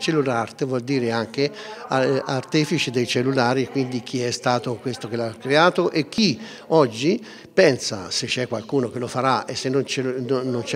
Cellular art vuol dire anche eh, artefice dei cellulari, quindi chi è stato questo che l'ha creato e chi oggi pensa, se c'è qualcuno che lo farà e se non c'è,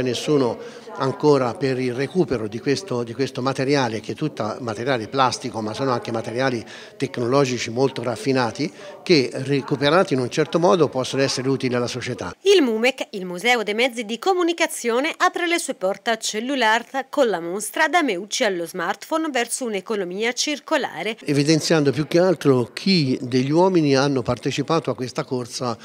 nessuno ancora per il recupero di questo, di questo materiale, che è tutto materiale plastico, ma sono anche materiali tecnologici molto raffinati, che recuperati in un certo modo possono essere utili alla società. Il MUMEC, il Museo dei Mezzi di Comunicazione, apre le sue porte a cellular art con la mostra da Meucci allo smartphone smartphone verso un'economia circolare. Evidenziando più che altro chi degli uomini hanno partecipato a questa corsa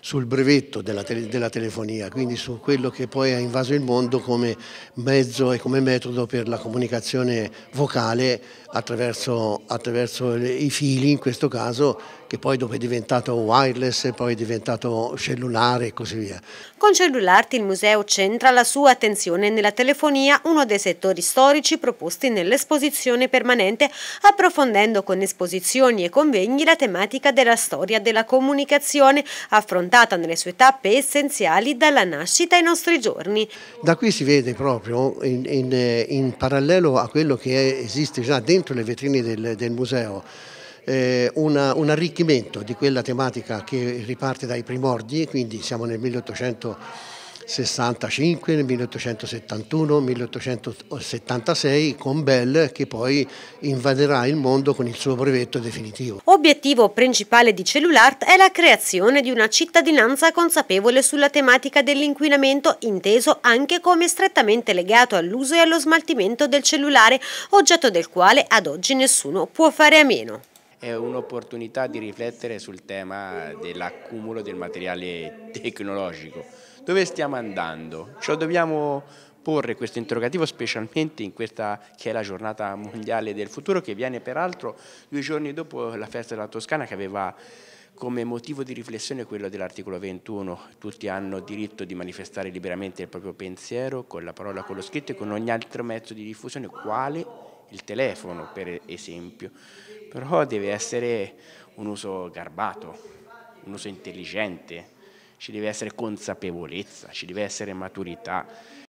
sul brevetto della, tele, della telefonia, quindi su quello che poi ha invaso il mondo come mezzo e come metodo per la comunicazione vocale attraverso, attraverso i fili in questo caso che poi dopo è diventato wireless e poi è diventato cellulare e così via. Con Cellularti il museo centra la sua attenzione nella telefonia, uno dei settori storici proposti nell'esposizione esposizione permanente, approfondendo con esposizioni e convegni la tematica della storia della comunicazione, affrontata nelle sue tappe essenziali dalla nascita ai nostri giorni. Da qui si vede proprio in, in, in parallelo a quello che è, esiste già dentro le vetrine del, del museo, eh, una, un arricchimento di quella tematica che riparte dai primordi, quindi siamo nel 1800 65, 1871, 1876 con Bell che poi invaderà il mondo con il suo brevetto definitivo. Obiettivo principale di Cellulart è la creazione di una cittadinanza consapevole sulla tematica dell'inquinamento inteso anche come strettamente legato all'uso e allo smaltimento del cellulare, oggetto del quale ad oggi nessuno può fare a meno è un'opportunità di riflettere sul tema dell'accumulo del materiale tecnologico. Dove stiamo andando? Ce dobbiamo porre questo interrogativo specialmente in questa che è la giornata mondiale del futuro che viene peraltro due giorni dopo la festa della Toscana che aveva come motivo di riflessione quello dell'articolo 21, tutti hanno diritto di manifestare liberamente il proprio pensiero con la parola, con lo scritto e con ogni altro mezzo di diffusione, quale il telefono per esempio, però deve essere un uso garbato, un uso intelligente, ci deve essere consapevolezza, ci deve essere maturità,